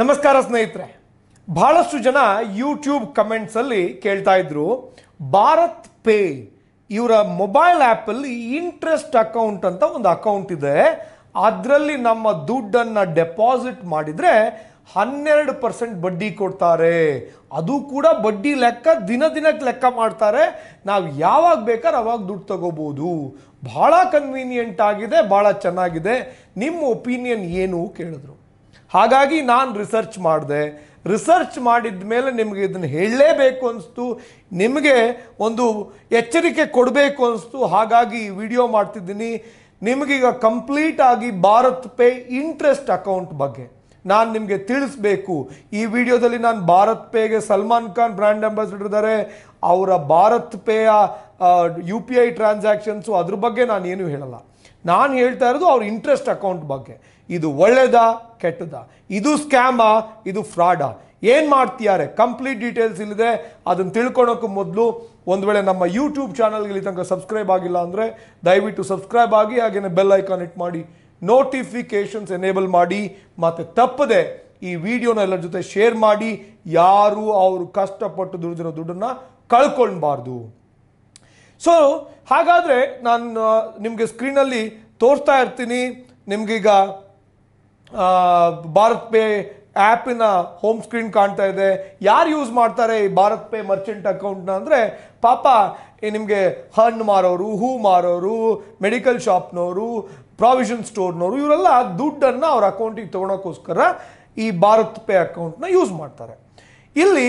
ನಮಸ್ಕಾರ ಸ್ನೇಹಿತರೆ ಬಹಳಷ್ಟು ಜನ ಯೂಟ್ಯೂಬ್ ಕಮೆಂಟ್ಸಲ್ಲಿ ಕೇಳ್ತಾ ಇದ್ರು ಭಾರತ್ ಪೇ ಇವರ ಮೊಬೈಲ್ ಆ್ಯಪಲ್ಲಿ ಇಂಟ್ರೆಸ್ಟ್ ಅಕೌಂಟ್ ಅಂತ ಒಂದು ಅಕೌಂಟ್ ಇದೆ ಅದರಲ್ಲಿ ನಮ್ಮ ದುಡ್ಡನ್ನು ಡೆಪಾಸಿಟ್ ಮಾಡಿದರೆ ಹನ್ನೆರಡು ಪರ್ಸೆಂಟ್ ಬಡ್ಡಿ ಕೊಡ್ತಾರೆ ಅದು ಕೂಡ ಬಡ್ಡಿ ಲೆಕ್ಕ ದಿನ ದಿನಕ್ಕೆ ಲೆಕ್ಕ ಮಾಡ್ತಾರೆ ನಾವು ಯಾವಾಗ ಬೇಕಾದ್ರೆ ಅವಾಗ ದುಡ್ಡು ತಗೋಬೋದು ಭಾಳ ಕನ್ವೀನಿಯೆಂಟ್ ಆಗಿದೆ ಭಾಳ ಚೆನ್ನಾಗಿದೆ ನಿಮ್ಮ ಒಪಿನಿಯನ್ ಏನು ಕೇಳಿದ್ರು ಹಾಗಾಗಿ ನಾನು ರಿಸರ್ಚ್ ಮಾಡಿದೆ ರಿಸರ್ಚ್ ಮಾಡಿದ ಮೇಲೆ ನಿಮಗೆ ಇದನ್ನು ಹೇಳಲೇಬೇಕು ಅನ್ನಿಸ್ತು ನಿಮಗೆ ಒಂದು ಎಚ್ಚರಿಕೆ ಕೊಡಬೇಕು ಅನ್ನಿಸ್ತು ಹಾಗಾಗಿ ಈ ವಿಡಿಯೋ ಮಾಡ್ತಿದ್ದೀನಿ ನಿಮಗೀಗ ಕಂಪ್ಲೀಟ್ ಆಗಿ ಭಾರತ್ ಪೇ ಇಂಟ್ರೆಸ್ಟ್ ಅಕೌಂಟ್ ಬಗ್ಗೆ ನಾನು ನಿಮಗೆ ತಿಳಿಸ್ಬೇಕು ಈ ವಿಡಿಯೋದಲ್ಲಿ ನಾನು ಭಾರತ್ ಪೇಗೆ ಸಲ್ಮಾನ್ ಖಾನ್ ಬ್ರ್ಯಾಂಡ್ ಅಂಬಾಸಿಡರ್ ಇದ್ದಾರೆ ಅವರ ಭಾರತ್ ಪೇಯ ಯು ಪಿ ಐ ಟ್ರಾನ್ಸಾಕ್ಷನ್ಸು ಅದ್ರ ಬಗ್ಗೆ ನಾನು ಏನೂ ಹೇಳಲ್ಲ ನಾನು ಹೇಳ್ತಾ ಇರೋದು ಅವ್ರ ಇಂಟ್ರೆಸ್ಟ್ ಅಕೌಂಟ್ ಬಗ್ಗೆ ಇದು ಒಳ್ಳೆಯದಾ ಕೆಟ್ಟದಾ ಇದು ಸ್ಕ್ಯಾಮಾ ಇದು ಫ್ರಾಡಾ ಏನು ಮಾಡ್ತಿದ್ದಾರೆ ಕಂಪ್ಲೀಟ್ ಡೀಟೇಲ್ಸ್ ಇಲ್ಲದೆ ಅದನ್ನು ತಿಳ್ಕೊಳೋಕ್ಕೂ ಮೊದಲು ಒಂದು ವೇಳೆ ನಮ್ಮ ಯೂಟ್ಯೂಬ್ ಚಾನಲ್ಗೆ ತನಕ ಸಬ್ಸ್ಕ್ರೈಬ್ ಆಗಿಲ್ಲ ಅಂದರೆ ದಯವಿಟ್ಟು ಸಬ್ಸ್ಕ್ರೈಬ್ ಆಗಿ ಹಾಗೆಯೇ ಬೆಲ್ ಐಕಾನ್ ಇಟ್ ಮಾಡಿ ನೋಟಿಫಿಕೇಷನ್ಸ್ ಎನೇಬಲ್ ಮಾಡಿ ಮತ್ತು ತಪ್ಪದೆ ಈ ವಿಡಿಯೋನ ಎಲ್ಲರ ಜೊತೆ ಶೇರ್ ಮಾಡಿ ಯಾರು ಅವರು ಕಷ್ಟಪಟ್ಟು ದುಡಿದಿರೋ ದುಡ್ಡನ್ನು ಕಳ್ಕೊಳ್ಬಾರ್ದು ಸೊ ಹಾಗಾದರೆ ನಾನು ನಿಮಗೆ ಸ್ಕ್ರೀನಲ್ಲಿ ತೋರಿಸ್ತಾ ಇರ್ತೀನಿ ನಿಮಗೀಗ ಭಾರತ್ ಪೇ ಆ್ಯಪಿನ ಹೋಮ್ ಸ್ಕ್ರೀನ್ ಕಾಣ್ತಾ ಇದೆ ಯಾರು ಯೂಸ್ ಮಾಡ್ತಾರೆ ಈ ಭಾರತ್ ಪೇ ಮರ್ಚೆಂಟ್ ಅಕೌಂಟ್ನ ಅಂದರೆ ಪಾಪ ನಿಮಗೆ ಹಣ್ಣು ಮಾರೋರು ಹೂ ಮಾರೋರು ಮೆಡಿಕಲ್ ಶಾಪ್ನವರು ಪ್ರಾವಿಷನ್ ಸ್ಟೋರ್ನವರು ಇವರೆಲ್ಲ ದುಡ್ಡನ್ನು ಅವ್ರ ಅಕೌಂಟಿಗೆ ತೊಗೊಳೋಕ್ಕೋಸ್ಕರ ಈ ಭಾರತ್ ಪೇ ಅಕೌಂಟ್ನ ಯೂಸ್ ಮಾಡ್ತಾರೆ ಇಲ್ಲಿ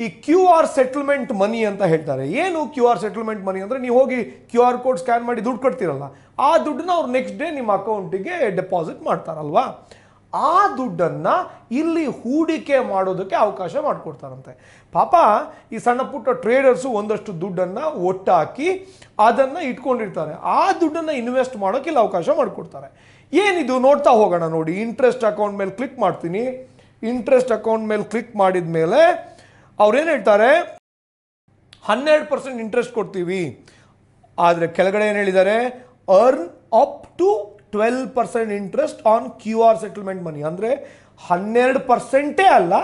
ಈ ಕ್ಯೂ ಆರ್ ಸೆಟಲ್ಮೆಂಟ್ ಮನಿ ಅಂತ ಹೇಳ್ತಾರೆ ಏನು ಕ್ಯೂ ಆರ್ ಸೆಟಲ್ಮೆಂಟ್ ಮನಿ ಅಂದರೆ ನೀವು ಹೋಗಿ ಕ್ಯೂ ಆರ್ ಕೋಡ್ ಸ್ಕ್ಯಾನ್ ಮಾಡಿ ದುಡ್ಡು ಕೊಡ್ತೀರಲ್ಲ ಆ ದುಡ್ಡನ್ನ ಅವ್ರು ನೆಕ್ಸ್ಟ್ ಡೇ ನಿಮ್ಮ ಅಕೌಂಟಿಗೆ ಡೆಪಾಸಿಟ್ ಮಾಡ್ತಾರಲ್ವಾ ಆ ದುಡ್ಡನ್ನು ಇಲ್ಲಿ ಹೂಡಿಕೆ ಮಾಡೋದಕ್ಕೆ ಅವಕಾಶ ಮಾಡಿಕೊಡ್ತಾರಂತೆ ಪಾಪ ಈ ಸಣ್ಣ ಪುಟ್ಟ ಟ್ರೇಡರ್ಸು ಒಂದಷ್ಟು ದುಡ್ಡನ್ನು ಒಟ್ಟಾಕಿ ಅದನ್ನು ಇಟ್ಕೊಂಡಿರ್ತಾರೆ ಆ ದುಡ್ಡನ್ನು ಇನ್ವೆಸ್ಟ್ ಮಾಡೋಕೆ ಇಲ್ಲಿ ಅವಕಾಶ ಮಾಡಿಕೊಡ್ತಾರೆ ಏನಿದು ನೋಡ್ತಾ ಹೋಗೋಣ ನೋಡಿ ಇಂಟ್ರೆಸ್ಟ್ ಅಕೌಂಟ್ ಮೇಲೆ ಕ್ಲಿಕ್ ಮಾಡ್ತೀನಿ ಇಂಟ್ರೆಸ್ಟ್ ಅಕೌಂಟ್ ಮೇಲೆ ಕ್ಲಿಕ್ ಮಾಡಿದ ಮೇಲೆ ಅವ್ರೇನು ಹೇಳ್ತಾರೆ ಹನ್ನೆರಡು ಪರ್ಸೆಂಟ್ ಇಂಟ್ರೆಸ್ಟ್ ಕೊಡ್ತೀವಿ ಆದರೆ ಕೆಳಗಡೆ ಏನು ಹೇಳಿದ್ದಾರೆ earn up to twelve percent interest on Q R settlement money ಅಂದರೆ ಹನ್ನೆರಡು ಪರ್ಸೆಂಟೇ ಅಲ್ಲ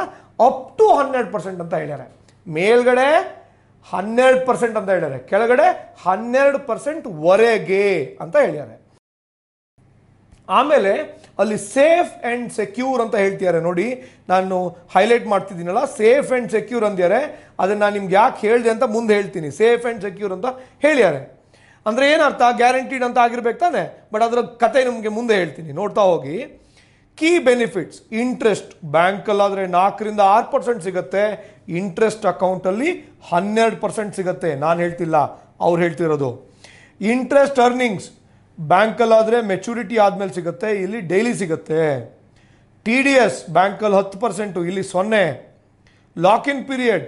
ಅಪ್ ಟು ಹನ್ನೆರಡು ಪರ್ಸೆಂಟ್ ಅಂತ ಹೇಳ್ಯಾರೆ ಮೇಲ್ಗಡೆ ಹನ್ನೆರಡು ಪರ್ಸೆಂಟ್ ಅಂತ ಹೇಳ್ಯಾರೆ ಕೆಳಗಡೆ ಹನ್ನೆರಡು ಪರ್ಸೆಂಟ್ ವರೆಗೆ ಅಂತ ಹೇಳ್ಯಾರೆ ಆಮೇಲೆ ಅಲ್ಲಿ ಸೇಫ್ ಆ್ಯಂಡ್ ಸೆಕ್ಯೂರ್ ಅಂತ ಹೇಳ್ತಿದ್ದಾರೆ ನೋಡಿ ನಾನು ಹೈಲೈಟ್ ಮಾಡ್ತಿದ್ದೀನಲ್ಲ ಸೇಫ್ ಆ್ಯಂಡ್ ಸೆಕ್ಯೂರ್ ಅಂದ್ಯಾರೆ ಅದನ್ನು ನಾನು ನಿಮ್ಗೆ ಯಾಕೆ ಹೇಳಿದೆ ಅಂತ ಮುಂದೆ ಹೇಳ್ತೀನಿ ಸೇಫ್ ಆ್ಯಂಡ್ ಸೆಕ್ಯೂರ್ ಅಂತ ಹೇಳ್ಯಾರೆ ಅಂದರೆ ಏನರ್ಥ ಗ್ಯಾರಂಟಿಡ್ ಅಂತ ಆಗಿರ್ಬೇಕು ತಾನೆ ಬಟ್ ಅದರ ಕತೆ ನಿಮಗೆ ಮುಂದೆ ಹೇಳ್ತೀನಿ ನೋಡ್ತಾ ಹೋಗಿ ಕೀ ಬೆನಿಫಿಟ್ಸ್ ಇಂಟ್ರೆಸ್ಟ್ ಬ್ಯಾಂಕಲ್ಲಾದರೆ ನಾಲ್ಕರಿಂದ ಆರು ಪರ್ಸೆಂಟ್ ಸಿಗುತ್ತೆ ಇಂಟ್ರೆಸ್ಟ್ ಅಕೌಂಟಲ್ಲಿ ಹನ್ನೆರಡು ಪರ್ಸೆಂಟ್ ಸಿಗುತ್ತೆ ನಾನು ಹೇಳ್ತಿಲ್ಲ ಅವ್ರು ಹೇಳ್ತಿರೋದು ಇಂಟ್ರೆಸ್ಟ್ ಅರ್ನಿಂಗ್ಸ್ ಬ್ಯಾಂಕಲ್ಲಾದರೆ ಮೆಚುರಿಟಿ ಆದಮೇಲೆ ಸಿಗುತ್ತೆ ಇಲ್ಲಿ ಡೈಲಿ ಸಿಗುತ್ತೆ ಟಿ ಡಿ ಎಸ್ ಬ್ಯಾಂಕಲ್ಲಿ ಹತ್ತು ಪರ್ಸೆಂಟು ಇಲ್ಲಿ ಸೊನ್ನೆ ಲಾಕ್ ಇನ್ ಪೀರಿಯಡ್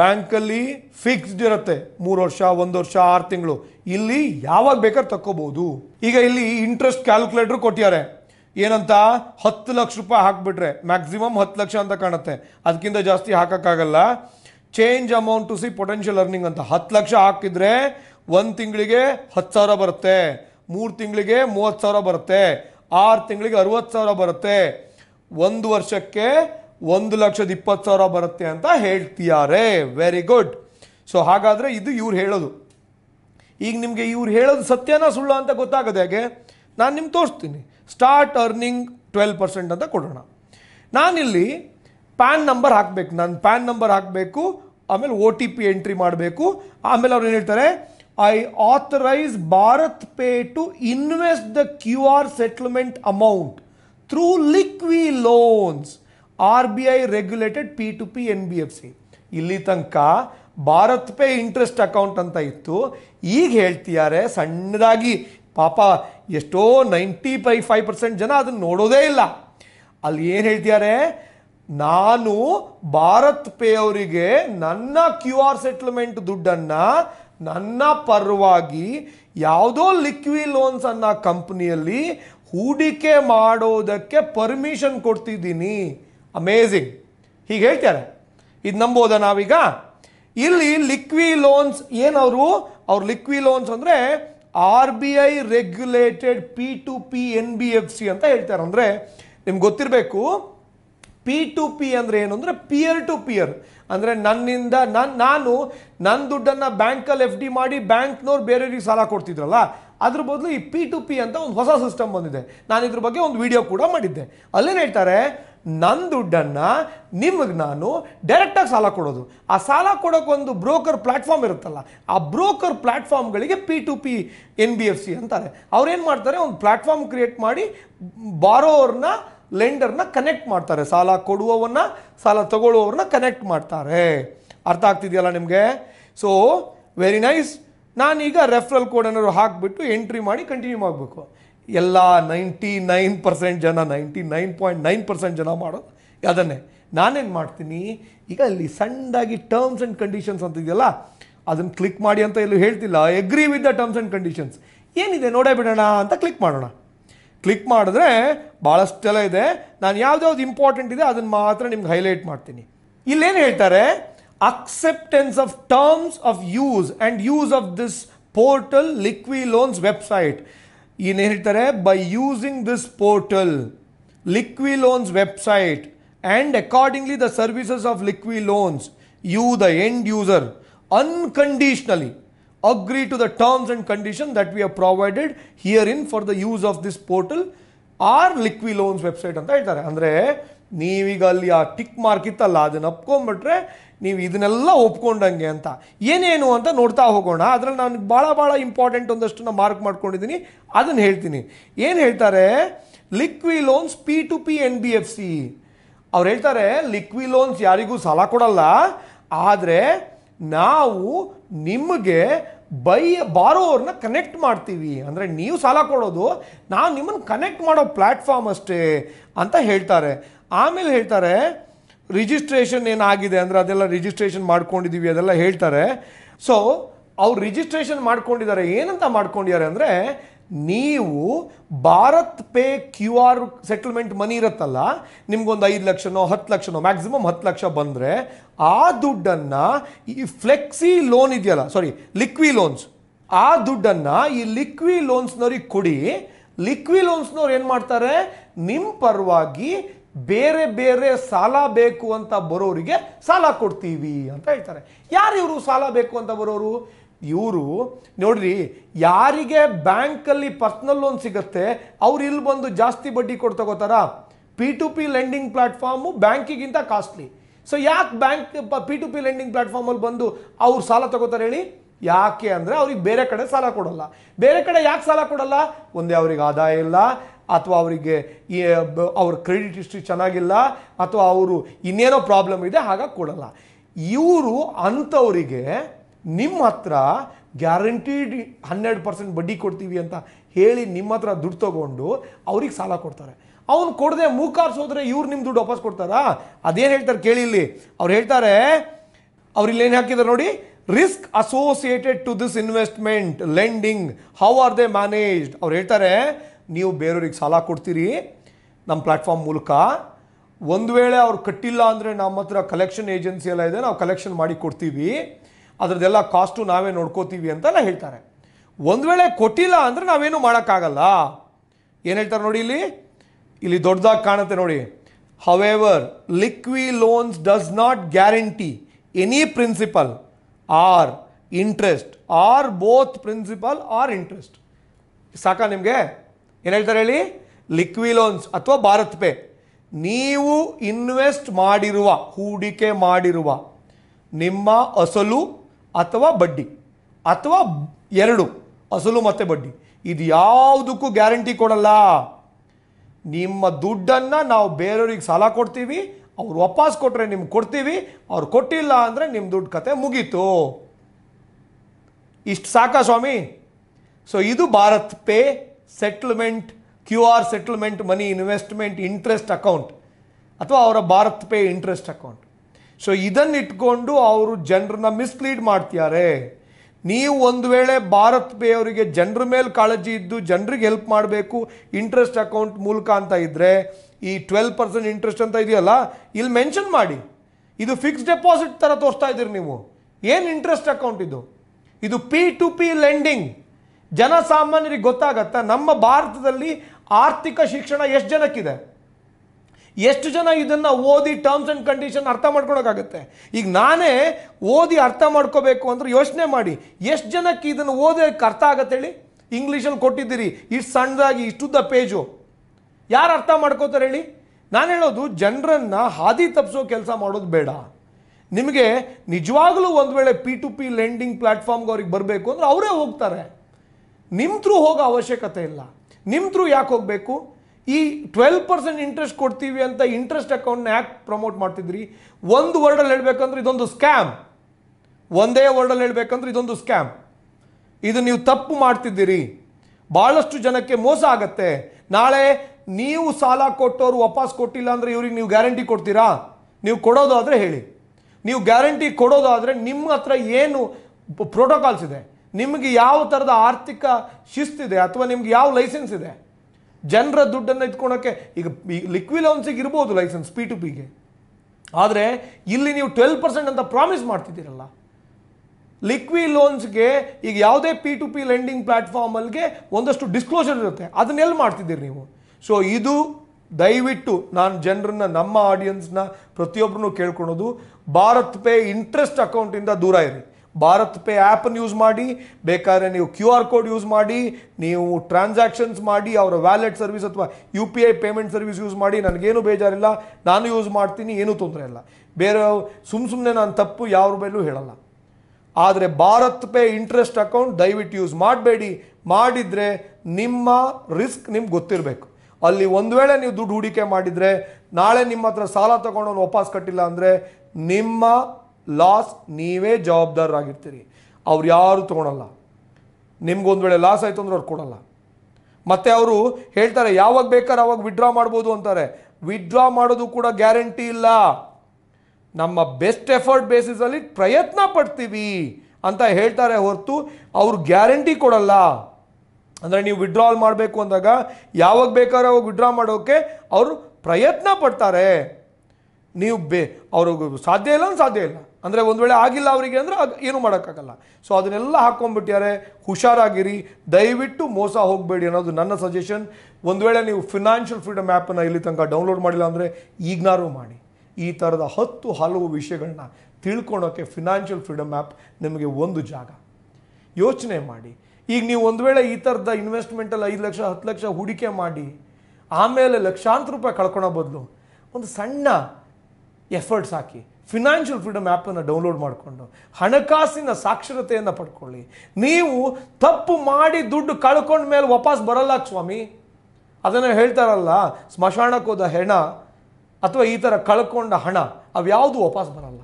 ಬ್ಯಾಂಕಲ್ಲಿ ಫಿಕ್ಸ್ಡ್ ಇರುತ್ತೆ ಮೂರು ವರ್ಷ ಒಂದು ವರ್ಷ ಆರು ತಿಂಗಳು ಇಲ್ಲಿ ಯಾವಾಗ ಬೇಕಾದ್ರೆ ತಕ್ಕೋಬೋದು ಈಗ ಇಲ್ಲಿ ಇಂಟ್ರೆಸ್ಟ್ ಕ್ಯಾಲ್ಕುಲೇಟ್ರ್ ಕೊಟ್ಟಿದ್ದಾರೆ ಏನಂತ ಹತ್ತು ಲಕ್ಷ ರೂಪಾಯಿ ಹಾಕಿಬಿಟ್ರೆ ಮ್ಯಾಕ್ಸಿಮಮ್ ಹತ್ತು ಲಕ್ಷ ಅಂತ ಕಾಣುತ್ತೆ ಅದಕ್ಕಿಂತ ಜಾಸ್ತಿ ಹಾಕೋಕ್ಕಾಗಲ್ಲ change amount to see potential earning ಅಂತ ಹತ್ತು ಲಕ್ಷ ಹಾಕಿದರೆ ಒಂದು ತಿಂಗಳಿಗೆ ಹತ್ತು ಸಾವಿರ ಬರುತ್ತೆ ಮೂರು ತಿಂಗಳಿಗೆ ಮೂವತ್ತು ಸಾವಿರ ಬರುತ್ತೆ ಆರು ತಿಂಗಳಿಗೆ ಅರುವತ್ತು ಸಾವಿರ ಬರುತ್ತೆ ಒಂದು ವರ್ಷಕ್ಕೆ ಒಂದು ಲಕ್ಷದ ಇಪ್ಪತ್ತು ಸಾವಿರ ಬರುತ್ತೆ ಅಂತ ಹೇಳ್ತಿದ್ದಾರೆ ವೆರಿ ಗುಡ್ ಸೊ ಹಾಗಾದರೆ ಇದು ಇವ್ರು ಹೇಳೋದು ಈಗ ನಿಮಗೆ ಇವ್ರು ಹೇಳೋದು ಸತ್ಯನ ಸುಳ್ಳು ಅಂತ ಗೊತ್ತಾಗದೆ ಹಾಗೆ ನಾನು ನಿಮ್ಗೆ ತೋರಿಸ್ತೀನಿ ಸ್ಟಾರ್ಟ್ ಅರ್ನಿಂಗ್ ಟ್ವೆಲ್ ಪರ್ಸೆಂಟ್ ಅಂತ ಕೊಡೋಣ ನಾನಿಲ್ಲಿ ಪ್ಯಾನ್ ನಂಬರ್ ಹಾಕಬೇಕು ನಾನು ಪ್ಯಾನ್ ನಂಬರ್ ಹಾಕಬೇಕು ಆಮೇಲೆ ಒ ಟಿ ಪಿ ಎಂಟ್ರಿ ಮಾಡಬೇಕು ಆಮೇಲೆ ಅವ್ರು ಏನು ಹೇಳ್ತಾರೆ I authorize BharatPe to invest the Q R settlement amount through LiquiLoans R B I regulated P to P N B F C ಇಲ್ಲಿ ತನಕ ಭಾರತ್ ಪೇ ಇಂಟ್ರೆಸ್ಟ್ ಅಕೌಂಟ್ ಅಂತ ಇತ್ತು ಈಗ ಹೇಳ್ತಿದ್ದಾರೆ ಸಣ್ಣದಾಗಿ ಪಾಪ ಎಷ್ಟೋ ನೈಂಟಿ ಫೈ ಫೈವ್ ಪರ್ಸೆಂಟ್ ಜನ ಅದನ್ನು ನೋಡೋದೇ ಇಲ್ಲ ಅಲ್ಲಿ ಏನು ಹೇಳ್ತಿದ್ದಾರೆ ನಾನು ಭಾರತ್ ಪೇ ಅವರಿಗೆ ನನ್ನ ಕ್ಯೂ ಆರ್ ಸೆಟ್ಲ್ಮೆಂಟ್ ದುಡ್ಡನ್ನು ನನ್ನ ಪರವಾಗಿ ಯಾವುದೋ ಲಿಕ್ವಿ ಲೋನ್ಸ್ ಅನ್ನೋ ಕಂಪ್ನಿಯಲ್ಲಿ ಹೂಡಿಕೆ ಮಾಡೋದಕ್ಕೆ ಪರ್ಮಿಷನ್ ಕೊಡ್ತಿದ್ದೀನಿ ಅಮೇಝಿಂಗ್ ಹೀಗೆ ಹೇಳ್ತಾರೆ ಇದು ನಂಬೋದ ನಾವೀಗ ಇಲ್ಲಿ ಲಿಕ್ವಿ ಲೋನ್ಸ್ ಏನವರು ಅವ್ರ ಲಿಕ್ವಿ ಲೋನ್ಸ್ ಅಂದರೆ R B I regulated P to P N B F C ಅಂತ ಹೇಳ್ತಾರೆ ಅಂದರೆ ನಿಮ್ಗೆ ಗೊತ್ತಿರಬೇಕು ಪಿ ಟು ಪಿ ಅಂದರೆ ಏನು ಅಂದರೆ ಪಿಯರ್ ಟು ಪಿಯರ್ ಅಂದರೆ ನನ್ನಿಂದ ನನ್ನ ನಾನು ನನ್ನ ದುಡ್ಡನ್ನು ಬ್ಯಾಂಕಲ್ಲಿ ಎಫ್ ಡಿ ಮಾಡಿ ಬ್ಯಾಂಕ್ನವ್ರು ಬೇರೆಯವ್ರಿಗೆ ಸಾಲ ಕೊಡ್ತಿದ್ರಲ್ಲ ಅದ್ರ ಬದಲು ಈ ಪಿ ಟು ಪಿ ಅಂತ ಒಂದು ಹೊಸ ಸಿಸ್ಟಮ್ ಬಂದಿದೆ ನಾನು ಇದ್ರ ಬಗ್ಗೆ ಒಂದು ವಿಡಿಯೋ ಕೂಡ ಮಾಡಿದ್ದೆ ಅಲ್ಲೇನು ಹೇಳ್ತಾರೆ ನನ್ನ ದುಡ್ಡನ್ನು ನಿಮಗೆ ನಾನು ಡೈರೆಕ್ಟಾಗಿ ಸಾಲ ಕೊಡೋದು ಆ ಸಾಲ ಒಂದು ಬ್ರೋಕರ್ ಪ್ಲ್ಯಾಟ್ಫಾರ್ಮ್ ಇರುತ್ತಲ್ಲ ಆ ಬ್ರೋಕರ್ ಪ್ಲ್ಯಾಟ್ಫಾರ್ಮ್ಗಳಿಗೆ P to P N B F C ಅಂತಾರೆ ಅವ್ರೇನು ಮಾಡ್ತಾರೆ ಒಂದು ಪ್ಲ್ಯಾಟ್ಫಾರ್ಮ್ ಕ್ರಿಯೇಟ್ ಮಾಡಿ ಬಾರೋರ್ನ ಲೆಂಡರ್ನ ಕನೆಕ್ಟ್ ಮಾಡ್ತಾರೆ ಸಾಲ ಕೊಡುವವನ್ನ ಸಾಲ ತಗೊಳ್ಳುವವ್ರನ್ನ ಕನೆಕ್ಟ್ ಮಾಡ್ತಾರೆ ಅರ್ಥ ಆಗ್ತಿದೆಯಲ್ಲ ನಿಮಗೆ ಸೊ ವೆರಿ ನೈಸ್ ನಾನೀಗ ರೆಫ್ರಲ್ ಕೋಡ್ ಏನಾದ್ರು ಹಾಕಿಬಿಟ್ಟು ಎಂಟ್ರಿ ಮಾಡಿ ಕಂಟಿನ್ಯೂ ಮಾಡಬೇಕು ಎಲ್ಲ ನೈಂಟಿ ನೈನ್ ಪರ್ಸೆಂಟ್ ಜನ ninety nine point nine percent ಜನ ಮಾಡೋದು ಅದನ್ನೇ ನಾನೇನು ಮಾಡ್ತೀನಿ ಈಗ ಇಲ್ಲಿ ಸಣ್ಣದಾಗಿ ಟರ್ಮ್ಸ್ ಆ್ಯಂಡ್ ಕಂಡೀಷನ್ಸ್ ಅಂತ ಇದೆಯಲ್ಲ ಅದನ್ನು ಕ್ಲಿಕ್ ಮಾಡಿ ಅಂತ ಎಲ್ಲೂ ಹೇಳ್ತಿಲ್ಲ agree with the terms and conditions ಏನಿದೆ ನೋಡೇ ಬಿಡೋಣ ಅಂತ ಕ್ಲಿಕ್ ಮಾಡೋಣ ಕ್ಲಿಕ್ ಮಾಡಿದ್ರೆ ಭಾಳಷ್ಟೆಲ್ಲ ಇದೆ ನಾನು ಯಾವುದ್ಯಾವ್ದು ಇಂಪಾರ್ಟೆಂಟ್ ಇದೆ ಅದನ್ನು ಮಾತ್ರ ನಿಮ್ಗೆ ಹೈಲೈಟ್ ಮಾಡ್ತೀನಿ ಇಲ್ಲೇನು ಹೇಳ್ತಾರೆ acceptance of terms of use and use of this portal LiquiLoans website ಏನು ಹೇಳ್ತಾರೆ by using this portal LiquiLoans website and accordingly the services of LiquiLoans you the end user unconditionally agree to the terms and that that we have provided herein for the use of this portal or LiquiLoans website ಅಂತ ಹೇಳ್ತಾರೆ ಅಂದರೆ ನೀವೀಗ ಅಲ್ಲಿ ಆ tick mark ಇತ್ತಲ್ಲ ಅದನ್ನ ಒಪ್ಕೊಂಡ್ಬಿಟ್ರೆ ನೀವು ಇದನ್ನೆಲ್ಲ ಒಪ್ಕೊಂಡಂಗೆ ಅಂತ ಏನೇನು ಅಂತ ನೋಡ್ತಾ ಹೋಗೋಣ ಅದರಲ್ಲಿ ನಾನು ಭಾಳ ಭಾಳ ಇಂಪಾರ್ಟೆಂಟ್ ಒಂದಷ್ಟು ಮಾರ್ಕ್ ಮಾಡ್ಕೊಂಡಿದ್ದೀನಿ ಅದನ್ನು ಹೇಳ್ತೀನಿ ಏನು ಹೇಳ್ತಾರೆ LiquiLoans P to P N B F C ಅವ್ರು ಹೇಳ್ತಾರೆ ಲಿಕ್ವಿ ಲೋನ್ಸ್ ಯಾರಿಗೂ ಸಾಲ ಕೊಡಲ್ಲ ಆದರೆ ನಾವು ನಿಮಗೆ ಬೈ ಬಾರೋವ್ರನ್ನ ಕನೆಕ್ಟ್ ಮಾಡ್ತೀವಿ ಅಂದರೆ ನೀವು ಸಾಲ ಕೊಡೋದು ನಾವು ನಿಮ್ಮನ್ನು ಕನೆಕ್ಟ್ ಮಾಡೋ ಪ್ಲ್ಯಾಟ್ಫಾರ್ಮ್ ಅಷ್ಟೇ ಅಂತ ಹೇಳ್ತಾರೆ ಆಮೇಲೆ ಹೇಳ್ತಾರೆ ರಿಜಿಸ್ಟ್ರೇಷನ್ ಏನಾಗಿದೆ ಅಂದರೆ ಅದೆಲ್ಲ ರಿಜಿಸ್ಟ್ರೇಷನ್ ಮಾಡ್ಕೊಂಡಿದ್ದೀವಿ ಅದೆಲ್ಲ ಹೇಳ್ತಾರೆ ಸೊ ಅವ್ರು ರಿಜಿಸ್ಟ್ರೇಷನ್ ಮಾಡ್ಕೊಂಡಿದ್ದಾರೆ ಏನಂತ ಮಾಡ್ಕೊಂಡಿದ್ದಾರೆ ಅಂದರೆ ನೀವು BharatPe Q R settlement money ಇರುತ್ತಲ್ಲ ನಿಮ್ಗೊಂದು ಐದು ಲಕ್ಷನೋ ಹತ್ತು ಲಕ್ಷನೋ ಮ್ಯಾಕ್ಸಿಮಮ್ ಹತ್ತು ಲಕ್ಷ ಬಂದರೆ ಆ ದುಡ್ಡನ್ನು ಈ ಫ್ಲೆಕ್ಸಿ ಲೋನ್ ಇದೆಯಲ್ಲ ಸಾರಿ ಲಿಕ್ವಿ ಲೋನ್ಸ್ ಆ ದುಡ್ಡನ್ನು ಈ ಲಿಕ್ವಿ ಲೋನ್ಸ್ನವ್ರಿಗೆ ಕೊಡಿ ಲಿಕ್ವಿ ಲೋನ್ಸ್ನವ್ರು ಏನು ಮಾಡ್ತಾರೆ ನಿಮ್ಮ ಪರವಾಗಿ ಬೇರೆ ಬೇರೆ ಸಾಲ ಬೇಕು ಅಂತ ಬರೋರಿಗೆ ಸಾಲ ಕೊಡ್ತೀವಿ ಅಂತ ಹೇಳ್ತಾರೆ ಯಾರು ಇವರು ಸಾಲ ಬೇಕು ಅಂತ ಬರೋರು ಇವರು ನೋಡ್ರಿ ಯಾರಿಗೆ ಬ್ಯಾಂಕಲ್ಲಿ ಪರ್ಸ್ನಲ್ ಲೋನ್ ಸಿಗುತ್ತೆ ಅವ್ರು ಇಲ್ಲಿ ಬಂದು ಜಾಸ್ತಿ ಬಡ್ಡಿ ಕೊಟ್ಟು ತಗೋತಾರ P to P lending platform ಬ್ಯಾಂಕಿಗಿಂತ ಕಾಸ್ಟ್ಲಿ ಸೊ ಯಾಕೆ bank P to P lending ಪ್ಲ್ಯಾಟ್ಫಾರ್ಮಲ್ಲಿ ಬಂದು ಅವ್ರು ಸಾಲ ತಗೋತಾರೆ ಹೇಳಿ ಯಾಕೆ ಅಂದರೆ ಅವ್ರಿಗೆ ಬೇರೆ ಕಡೆ ಸಾಲ ಕೊಡಲ್ಲ ಬೇರೆ ಕಡೆ ಯಾಕೆ ಸಾಲ ಕೊಡಲ್ಲ ಒಂದೇ ಅವ್ರಿಗೆ ಆದಾಯ ಇಲ್ಲ ಅಥವಾ ಅವರಿಗೆ ಅವ್ರ ಕ್ರೆಡಿಟ್ ಹಿಸ್ಟ್ರಿ ಚೆನ್ನಾಗಿಲ್ಲ ಅಥವಾ ಅವರು ಇನ್ನೇನೋ ಪ್ರಾಬ್ಲಮ್ ಇದೆ ಹಾಗಾಗಿ ಕೊಡಲ್ಲ ಇವರು ಅಂಥವರಿಗೆ ನಿಮ್ಮ ಹತ್ರ ಗ್ಯಾರಂಟಿಡ್ ಹನ್ನೆರಡು ಪರ್ಸೆಂಟ್ ಬಡ್ಡಿ ಕೊಡ್ತೀವಿ ಅಂತ ಹೇಳಿ ನಿಮ್ಮ ಹತ್ರ ದುಡ್ಡು ತಗೊಂಡು ಅವ್ರಿಗೆ ಸಾಲ ಕೊಡ್ತಾರೆ ಅವ್ನು ಕೊಡದೆ ಮೂಕಾರ್ಸೋದ್ರೆ ಇವ್ರು ನಿಮ್ಮ ದುಡ್ಡು ವಾಪಸ್ ಕೊಡ್ತಾರಾ ಅದೇನು ಹೇಳ್ತಾರೆ ಕೇಳಿ ಅವ್ರು ಹೇಳ್ತಾರೆ ಅವ್ರು ಏನು ಹಾಕಿದ್ದಾರೆ ನೋಡಿ risk associated to this investment lending how are they managed ಅವ್ರು ಹೇಳ್ತಾರೆ ನೀವು ಬೇರೆಯವ್ರಿಗೆ ಸಾಲ ಕೊಡ್ತೀರಿ ನಮ್ಮ ಪ್ಲಾಟ್ಫಾರ್ಮ್ ಮೂಲಕ ಒಂದು ವೇಳೆ ಅವ್ರು ಕಟ್ಟಿಲ್ಲ ಅಂದರೆ ನಮ್ಮ ಹತ್ರ ಕಲೆಕ್ಷನ್ ಏಜೆನ್ಸಿ ಎಲ್ಲ ಇದೆ ನಾವು ಕಲೆಕ್ಷನ್ ಮಾಡಿ ಕೊಡ್ತೀವಿ ಅದರದ್ದೆಲ್ಲ ಕಾಸ್ಟು ನಾವೇ ನೋಡ್ಕೋತೀವಿ ಅಂತೆಲ್ಲ ಹೇಳ್ತಾರೆ ಒಂದು ವೇಳೆ ಕೊಟ್ಟಿಲ್ಲ ಅಂದರೆ ನಾವೇನು ಮಾಡೋಕ್ಕಾಗಲ್ಲ ಏನು ಹೇಳ್ತಾರೆ ನೋಡಿ ಇಲ್ಲಿ ಇಲ್ಲಿ ದೊಡ್ಡದಾಗಿ ಕಾಣುತ್ತೆ ನೋಡಿ however LiquiLoans does not guarantee any principal or interest or both principal or interest ಸಾಕಾ ನಿಮಗೆ ಏನು ಹೇಳ್ತಾರೆ ಹೇಳಿ ಲಿಕ್ವಿ ಲೋನ್ಸ್ ಅಥವಾ ಭಾರತ್ ಪೇ ನೀವು ಇನ್ವೆಸ್ಟ್ ಮಾಡಿರುವ ಹೂಡಿಕೆ ಮಾಡಿರುವ ನಿಮ್ಮ ಅಸಲು ಅಥವಾ ಬಡ್ಡಿ ಅಥವಾ ಎರಡು ಅಸಲು ಮತ್ತು ಬಡ್ಡಿ ಇದು ಯಾವುದಕ್ಕೂ ಗ್ಯಾರಂಟಿ ಕೊಡಲ್ಲ ನಿಮ್ಮ ದುಡ್ಡನ್ನು ನಾವು ಬೇರೆಯವ್ರಿಗೆ ಸಾಲ ಕೊಡ್ತೀವಿ ಅವ್ರು ವಾಪಸ್ ಕೊಟ್ಟರೆ ನಿಮ್ಗೆ ಕೊಡ್ತೀವಿ ಅವ್ರು ಕೊಟ್ಟಿಲ್ಲ ಅಂದರೆ ನಿಮ್ಮ ದುಡ್ಡು ಕತೆ ಮುಗೀತು ಇಷ್ಟು ಸಾಕ ಸ್ವಾಮಿ ಸೊ ಇದು BharatPe settlement Q R settlement money investment interest account ಅಥವಾ ಅವರ BharatPe interest account so ಇದನ್ನಿಟ್ಕೊಂಡು ಅವರು ಜನರನ್ನ ಮಿಸ್ಲೀಡ್ ಮಾಡ್ತಿದ್ದಾರೆ ನೀವು ಒಂದು ವೇಳೆ ಭಾರತ್ ಪೇ ಅವರಿಗೆ ಜನರ ಮೇಲೆ ಕಾಳಜಿ ಇದ್ದು ಜನರಿಗೆ ಹೆಲ್ಪ್ ಮಾಡಬೇಕು ಇಂಟ್ರೆಸ್ಟ್ ಅಕೌಂಟ್ ಮೂಲಕ ಅಂತ ಇದ್ದರೆ ಈ ಟ್ವೆಲ್ ಪರ್ಸೆಂಟ್ ಇಂಟ್ರೆಸ್ಟ್ ಅಂತ ಇದೆಯಲ್ಲ ಇಲ್ಲಿ ಮೆನ್ಷನ್ ಮಾಡಿ ಇದು ಫಿಕ್ಸ್ ಡೆಪಾಸಿಟ್ ಥರ ತೋರಿಸ್ತಾ ಇದ್ದೀರಿ ನೀವು ಏನು ಇಂಟ್ರೆಸ್ಟ್ ಅಕೌಂಟ್ ಇದು ಇದು ಪಿ ಟು ಪಿ ಲೆಂಡಿಂಗ್ ಜನಸಾಮಾನ್ಯರಿಗೆ ಗೊತ್ತಾಗತ್ತಾ ನಮ್ಮ ಭಾರತದಲ್ಲಿ ಆರ್ಥಿಕ ಶಿಕ್ಷಣ ಎಷ್ಟು ಜನಕ್ಕಿದೆ ಎಷ್ಟು ಜನ ಇದನ್ನು ಓದಿ ಟರ್ಮ್ಸ್ ಆ್ಯಂಡ್ ಕಂಡೀಷನ್ ಅರ್ಥ ಮಾಡ್ಕೊಳಕ್ಕಾಗತ್ತೆ ಈಗ ನಾನೇ ಓದಿ ಅರ್ಥ ಮಾಡ್ಕೋಬೇಕು ಅಂದ್ರೆ ಯೋಚನೆ ಮಾಡಿ ಎಷ್ಟು ಜನಕ್ಕೆ ಇದನ್ನು ಓದೋಕ್ಕೆ ಅರ್ಥ ಆಗತ್ತೆ ಹೇಳಿ ಇಂಗ್ಲೀಷಲ್ಲಿ ಕೊಟ್ಟಿದ್ದೀರಿ ಇಷ್ಟು ಸಣ್ಣದಾಗಿ ಇಷ್ಟುದ್ದ ಪೇಜು ಯಾರು ಅರ್ಥ ಮಾಡ್ಕೋತಾರೆ ಹೇಳಿ ನಾನು ಹೇಳೋದು ಜನರನ್ನು ಹಾದಿ ತಪ್ಪಿಸೋ ಕೆಲಸ ಮಾಡೋದು ಬೇಡ ನಿಮಗೆ ನಿಜವಾಗಲೂ ಒಂದು ವೇಳೆ ಪಿ ಟು ಪಿ ಲೆಂಡಿಂಗ್ ಪ್ಲ್ಯಾಟ್ಫಾರ್ಮ್ಗೆ ಅವ್ರಿಗೆ ಬರಬೇಕು ಅಂದರೆ ಅವರೇ ಹೋಗ್ತಾರೆ ನಿಮ್ಮ ಥ್ರೂ ಹೋಗೋ ಅವಶ್ಯಕತೆ ಇಲ್ಲ ನಿಮ್ಮ ಥ್ರೂ ಯಾಕೆ ಹೋಗಬೇಕು ಈ ಟ್ವೆಲ್ ಪರ್ಸೆಂಟ್ ಇಂಟ್ರೆಸ್ಟ್ ಕೊಡ್ತೀವಿ ಅಂತ ಇಂಟ್ರೆಸ್ಟ್ ಅಕೌಂಟ್ನ ಯಾಕೆ ಪ್ರಮೋಟ್ ಮಾಡ್ತಿದ್ರಿ ಒಂದು ವರ್ಡಲ್ಲಿ ಹೇಳಬೇಕಂದ್ರೆ ಇದೊಂದು ಸ್ಕ್ಯಾಮ್ ಒಂದೇ ವರ್ಡಲ್ಲಿ ಹೇಳಬೇಕಂದ್ರೆ ಇದೊಂದು ಸ್ಕ್ಯಾಮ್ ಇದು ನೀವು ತಪ್ಪು ಮಾಡ್ತಿದ್ದೀರಿ ಭಾಳಷ್ಟು ಜನಕ್ಕೆ ಮೋಸ ಆಗತ್ತೆ ನಾಳೆ ನೀವು ಸಾಲ ಕೊಟ್ಟವರು ವಾಪಸ್ ಕೊಟ್ಟಿಲ್ಲ ಅಂದರೆ ಇವ್ರಿಗೆ ನೀವು ಗ್ಯಾರಂಟಿ ಕೊಡ್ತೀರಾ ನೀವು ಕೊಡೋದಾದರೆ ಹೇಳಿ ನೀವು ಗ್ಯಾರಂಟಿ ಕೊಡೋದಾದರೆ ನಿಮ್ಮ ಹತ್ರ ಏನು ಪ್ರೋಟೋಕಾಲ್ಸ್ ಇದೆ ನಿಮಗೆ ಯಾವ ಥರದ ಆರ್ಥಿಕ ಶಿಸ್ತಿದೆ ಅಥವಾ ನಿಮ್ಗೆ ಯಾವ ಲೈಸೆನ್ಸ್ ಇದೆ ಜನರ ದುಡ್ಡನ್ನು ಎತ್ಕೊಳಕ್ಕೆ ಈಗ ಲೋನ್ಸಿಗೆ ಇರ್ಬೋದು ಲೈಸೆನ್ಸ್ ಪಿ ಟು ಪಿಗೆ ಆದರೆ ಇಲ್ಲಿ ನೀವು ಟ್ವೆಲ್ ಪರ್ಸೆಂಟ್ ಅಂತ ಪ್ರಾಮಿಸ್ ಮಾಡ್ತಿದ್ದೀರಲ್ಲ ಲಿಕ್ವಿ ಲೋನ್ಸ್ಗೆ ಈಗ ಯಾವುದೇ ಪಿ ಟು ಪಿ ಲೆಂಡಿಂಗ್ ಪ್ಲ್ಯಾಟ್ಫಾರ್ಮಲ್ಲಿಗೆ ಒಂದಷ್ಟು ಡಿಸ್ಕ್ಲೋಷರ್ ಇರುತ್ತೆ ಅದನ್ನೆಲ್ಲಿ ಮಾಡ್ತಿದ್ದೀರಿ ನೀವು ಸೊ ಇದು ದಯವಿಟ್ಟು ನಾನು ಜನರನ್ನ ನಮ್ಮ ಆಡಿಯನ್ಸ್ನ ಪ್ರತಿಯೊಬ್ಬರನ್ನು ಕೇಳ್ಕೊಳೋದು ಭಾರತ್ ಪೇ ಇಂಟ್ರೆಸ್ಟ್ ಅಕೌಂಟಿಂದ ದೂರ ಇರಿ ಭಾರತ್ ಪೇ ಆ್ಯಪನ್ನು ಯೂಸ್ ಮಾಡಿ ಬೇಕಾದ್ರೆ ನೀವು ಕ್ಯೂ ಆರ್ ಕೋಡ್ ಯೂಸ್ ಮಾಡಿ ನೀವು ಟ್ರಾನ್ಸಾಕ್ಷನ್ಸ್ ಮಾಡಿ ಅವರ ವ್ಯಾಲೆಟ್ ಸರ್ವಿಸ್ ಅಥವಾ U P I payment service use ಮಾಡಿ ನನಗೇನು ಬೇಜಾರಿಲ್ಲ ನಾನು ಯೂಸ್ ಮಾಡ್ತೀನಿ ಏನೂ ತೊಂದರೆ ಇಲ್ಲ ಬೇರೆ ಸುಮ್ಮ ಸುಮ್ಮನೆ ನಾನು ತಪ್ಪು ಯಾವ್ರ ಮೇಲೂ ಹೇಳಲ್ಲ ಆದರೆ ಭಾರತ್ ಪೇ ಇಂಟ್ರೆಸ್ಟ್ ಅಕೌಂಟ್ ದಯವಿಟ್ಟು ಯೂಸ್ ಮಾಡಬೇಡಿ ಮಾಡಿದರೆ ನಿಮ್ಮ ರಿಸ್ಕ್ ನಿಮ್ಗೆ ಗೊತ್ತಿರಬೇಕು ಅಲ್ಲಿ ಒಂದು ವೇಳೆ ನೀವು ದುಡ್ಡು ಹೂಡಿಕೆ ಮಾಡಿದರೆ ನಾಳೆ ನಿಮ್ಮ ಹತ್ರ ಸಾಲ ತಗೊಂಡು ವಾಪಾಸ್ ಕಟ್ಟಿಲ್ಲ ಅಂದರೆ ನಿಮ್ಮ ಲಾಸ್ ನೀವೇ ಜವಾಬ್ದಾರರಾಗಿರ್ತೀರಿ ಅವ್ರು ಯಾರು ತೊಗೊಳಲ್ಲ ನಿಮ್ಗೊಂದು ವೇಳೆ ಲಾಸ್ ಆಯಿತು ಅಂದ್ರೆ ಅವ್ರು ಕೊಡಲ್ಲ ಮತ್ತು ಅವರು ಹೇಳ್ತಾರೆ ಯಾವಾಗ ಬೇಕಾದ್ರೆ ಅವಾಗ ವಿಡ್ರಾ ಮಾಡ್ಬೋದು ಅಂತಾರೆ ವಿಡ್ರಾ ಮಾಡೋದು ಕೂಡ ಗ್ಯಾರಂಟಿ ಇಲ್ಲ ನಮ್ಮ ಬೆಸ್ಟ್ ಎಫರ್ಟ್ ಬೇಸಿಸಲ್ಲಿ ಪ್ರಯತ್ನ ಪಡ್ತೀವಿ ಅಂತ ಹೇಳ್ತಾರೆ ಹೊರತು ಅವ್ರು ಗ್ಯಾರಂಟಿ ಕೊಡಲ್ಲ ಅಂದರೆ ನೀವು ವಿಡ್ರಾವಲ್ ಮಾಡಬೇಕು ಅಂದಾಗ ಯಾವಾಗ ಬೇಕಾದ್ರೆ ಅವಾಗ ವಿಡ್ರಾ ಮಾಡೋಕ್ಕೆ ಅವರು ಪ್ರಯತ್ನ ಪಡ್ತಾರೆ ನೀವು ಬೇ ಅವ್ರಿಗೆ ಸಾಧ್ಯ ಇಲ್ಲ ಸಾಧ್ಯ ಇಲ್ಲ ಅಂದರೆ ಒಂದು ವೇಳೆ ಆಗಿಲ್ಲ ಅವರಿಗೆ ಅಂದರೆ ಅದು ಏನು ಮಾಡೋಕ್ಕಾಗಲ್ಲ ಸೊ ಅದನ್ನೆಲ್ಲ ಹಾಕ್ಕೊಂಡ್ಬಿಟ್ಟಾರೆ ಹುಷಾರಾಗಿರಿ ದಯವಿಟ್ಟು ಮೋಸ ಹೋಗಬೇಡಿ ಅನ್ನೋದು ನನ್ನ ಸಜೆಷನ್ ಒಂದು ವೇಳೆ ನೀವು ಫಿನಾನ್ಷಿಯಲ್ ಫ್ರೀಡಮ್ ಆ್ಯಪನ್ನು ಇಲ್ಲಿ ತನಕ ಡೌನ್ಲೋಡ್ ಮಾಡಿಲ್ಲ ಅಂದರೆ ಈಗನಾರು ಮಾಡಿ ಈ ಥರದ ಹತ್ತು ಹಲವು ವಿಷಯಗಳನ್ನ ತಿಳ್ಕೊಳೋಕ್ಕೆ ಫಿನಾನ್ಷಿಯಲ್ ಫ್ರೀಡಮ್ ಆ್ಯಪ್ ನಿಮಗೆ ಒಂದು ಜಾಗ ಯೋಚನೆ ಮಾಡಿ ಈಗ ನೀವು ಒಂದು ವೇಳೆ ಈ ಥರದ ಇನ್ವೆಸ್ಟ್ಮೆಂಟಲ್ಲಿ ಐದು ಲಕ್ಷ ಹತ್ತು ಲಕ್ಷ ಹೂಡಿಕೆ ಮಾಡಿ ಆಮೇಲೆ ಲಕ್ಷಾಂತರ ರೂಪಾಯಿ ಕಳ್ಕೊಳ್ಳೋ ಬದಲು ಒಂದು ಸಣ್ಣ ಎಫರ್ಟ್ಸ್ ಹಾಕಿ ಫಿನಾನ್ಷಿಯಲ್ ಫ್ರೀಡಮ್ ಆ್ಯಪನ್ನು ಡೌನ್ಲೋಡ್ ಮಾಡಿಕೊಂಡು ಹಣಕಾಸಿನ ಸಾಕ್ಷರತೆಯನ್ನು ಪಡ್ಕೊಳ್ಳಿ ನೀವು ತಪ್ಪು ಮಾಡಿ ದುಡ್ಡು ಕಳ್ಕೊಂಡ ಮೇಲೆ ವಾಪಸ್ ಬರಲ್ಲ ಸ್ವಾಮಿ ಅದನ್ನು ಹೇಳ್ತಾರಲ್ಲ ಸ್ಮಶಾನಕ್ಕೆ ಹೋದ ಹೆಣ ಅಥವಾ ಈ ಥರ ಕಳ್ಕೊಂಡ ಹಣ ಅವು ಯಾವುದು ವಾಪಸ್ ಬರಲ್ಲ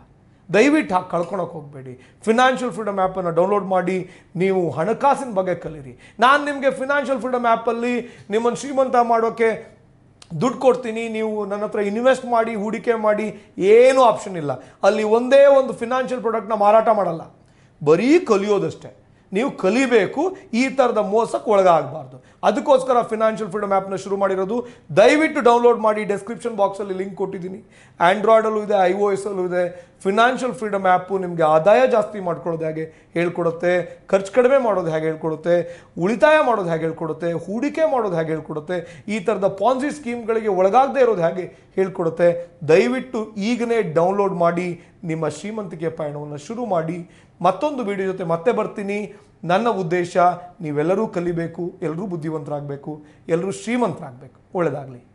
ದಯವಿಟ್ಟು ಹಾಕಿ ಕಳ್ಕೊಳಕ್ಕೆ ಹೋಗಬೇಡಿ ಫಿನಾನ್ಷಿಯಲ್ ಫ್ರೀಡಮ್ ಆ್ಯಪನ್ನು ಡೌನ್ಲೋಡ್ ಮಾಡಿ ನೀವು ಹಣಕಾಸಿನ ಬಗ್ಗೆ ಕಲಿರಿ ನಾನು ನಿಮಗೆ ಫಿನಾನ್ಷಿಯಲ್ ಫ್ರೀಡಮ್ ಆ್ಯಪಲ್ಲಿ ನಿಮ್ಮನ್ನು ಶ್ರೀಮಂತ ಮಾಡೋಕ್ಕೆ ದುಡ್ಡು ಕೊಡ್ತೀನಿ ನೀವು ನನ್ನ ಹತ್ರ ಇನ್ವೆಸ್ಟ್ ಮಾಡಿ ಹೂಡಿಕೆ ಮಾಡಿ ಏನೂ ಆಪ್ಷನ್ ಇಲ್ಲ ಅಲ್ಲಿ ಒಂದೇ ಒಂದು ಫಿನಾನ್ಷಿಯಲ್ ಪ್ರಾಡಕ್ಟ್ನ ಮಾರಾಟ ಮಾಡಲ್ಲ ಬರೀ ಕಲಿಯೋದಷ್ಟೇ ನೀವು ಕಲಿಬೇಕು ಈ ಥರದ ಮೋಸಕ್ಕೆ ಒಳಗಾಗಬಾರ್ದು ಅದಕ್ಕೋಸ್ಕರ ಫಿನಾನ್ಷಿಯಲ್ ಫ್ರೀಡಮ್ ಆ್ಯಪ್ನ ಶುರು ಮಾಡಿರೋದು ದಯವಿಟ್ಟು ಡೌನ್ಲೋಡ್ ಮಾಡಿ ಡೆಸ್ಕ್ರಿಪ್ಷನ್ ಬಾಕ್ಸಲ್ಲಿ ಲಿಂಕ್ ಕೊಟ್ಟಿದ್ದೀನಿ ಆ್ಯಂಡ್ರಾಯ್ಡಲ್ಲೂ ಇದೆ ಐ ಓ ಎಸ್ಸಲ್ಲೂ ಇದೆ ಫಿನಾನ್ಷಿಯಲ್ ಫ್ರೀಡಮ್ ಆ್ಯಪು ನಿಮಗೆ ಆದಾಯ ಜಾಸ್ತಿ ಮಾಡ್ಕೊಳ್ಳೋದು ಹೇಗೆ ಹೇಳ್ಕೊಡುತ್ತೆ ಖರ್ಚು ಕಡಿಮೆ ಮಾಡೋದು ಹೇಗೆ ಹೇಳ್ಕೊಡುತ್ತೆ ಉಳಿತಾಯ ಮಾಡೋದು ಹೇಗೆ ಹೇಳ್ಕೊಡುತ್ತೆ ಹೂಡಿಕೆ ಮಾಡೋದು ಹೇಗೆ ಹೇಳ್ಕೊಡುತ್ತೆ ಈ ಥರದ ಪಾನ್ಸಿ ಸ್ಕೀಮ್ಗಳಿಗೆ ಒಳಗಾಗದೇ ಇರೋದು ಹೇಗೆ ಹೇಳ್ಕೊಡುತ್ತೆ ದಯವಿಟ್ಟು ಈಗಲೇ ಡೌನ್ಲೋಡ್ ಮಾಡಿ ನಿಮ್ಮ ಶ್ರೀಮಂತಿಕೆ ಪಯಣವನ್ನು ಶುರು ಮಾಡಿ ಮತ್ತೊಂದು ವಿಡಿಯೋ ಜೊತೆ ಮತ್ತೆ ಬರ್ತೀನಿ ನನ್ನ ಉದ್ದೇಶ ನೀವೆಲ್ಲರೂ ಕಲಿಬೇಕು ಎಲ್ಲರೂ ಬುದ್ಧಿವಂತರಾಗಬೇಕು ಎಲ್ಲರೂ ಶ್ರೀಮಂತರಾಗಬೇಕು ಒಳ್ಳೆಯದಾಗಲಿ